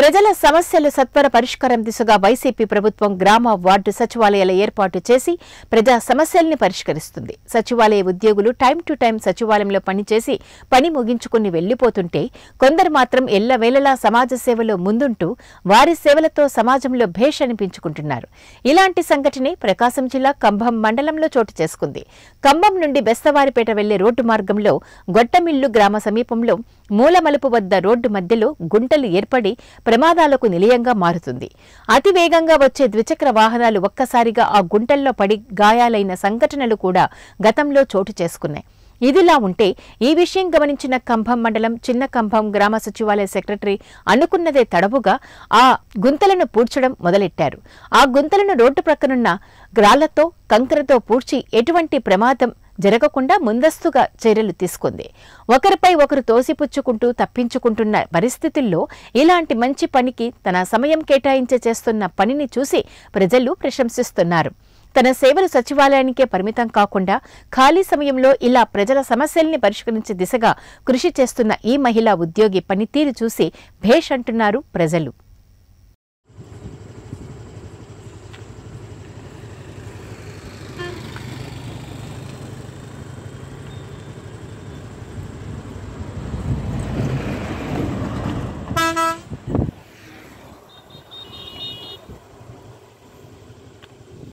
ప్రజల సమస్యల సత్వర పరిష్కారం దిశగా వైసీపీ ప్రభుత్వం గ్రామ వార్డు సచివాలయాల ఏర్పాటు చేసి ప్రజా సమస్యల్ని పరిష్కరిస్తుంది సచివాలయ ఉద్యోగులు టైం టు టైం సచివాలయంలో పనిచేసి పని ముగించుకుని వెళ్లిపోతుంటే కొందరు మాత్రం ఎల్లవేళలా సమాజ సేవలో ముందుంటూ వారి సేవలతో సమాజంలో భేష్ అనిపించుకుంటున్నారు ఇలాంటి సంఘటనే ప్రకాశం జిల్లా కంభం మండలంలో చోటు చేసుకుంది కంభం నుండి బెస్తవారిపేట వెళ్లే రోడ్డు మార్గంలో గొట్టమిల్లు గ్రామ సమీపంలో మూలమలుపు వద్ద రోడ్డు మధ్యలో గుంటలు ఏర్పడి ప్రమాదాలకు నిలయంగా మారుతుంది అతివేగంగా వచ్చే ద్విచక్ర వాహనాలు ఒక్కసారిగా ఆ గుంటల్లో పడి గాయాలైన సంఘటనలు కూడా గతంలో చోటు చేసుకున్నాయి ఇదిలా ఉంటే ఈ విషయం గమనించిన కంభం మండలం చిన్న కంభం గ్రామ సచివాలయ సెక్రటరీ అనుకున్నదే తడవుగా ఆ గుంతలను పూడ్చడం మొదలెట్టారు ఆ గుంతలను రోడ్డు ప్రక్కనున్న గ్రాలతో కంకరతో పూడ్చి ఎటువంటి ప్రమాదం జరగకుండా ముందస్తుగా చర్యలు తీసుకుంది ఒకరిపై ఒకరు తోసిపుచ్చుకుంటూ తప్పించుకుంటున్న పరిస్థితుల్లో ఇలాంటి మంచి పనికి తన సమయం కేటాయించే చేస్తున్న పనిని చూసి ప్రజలు ప్రశంసిస్తున్నారు తన సేవలు సచివాలయానికే పరిమితం కాకుండా ఖాళీ సమయంలో ఇలా ప్రజల సమస్యల్ని పరిష్కరించే దిశగా కృషి చేస్తున్న ఈ మహిళా ఉద్యోగి పనితీరు చూసి భేష్ అంటున్నారు ప్రజలు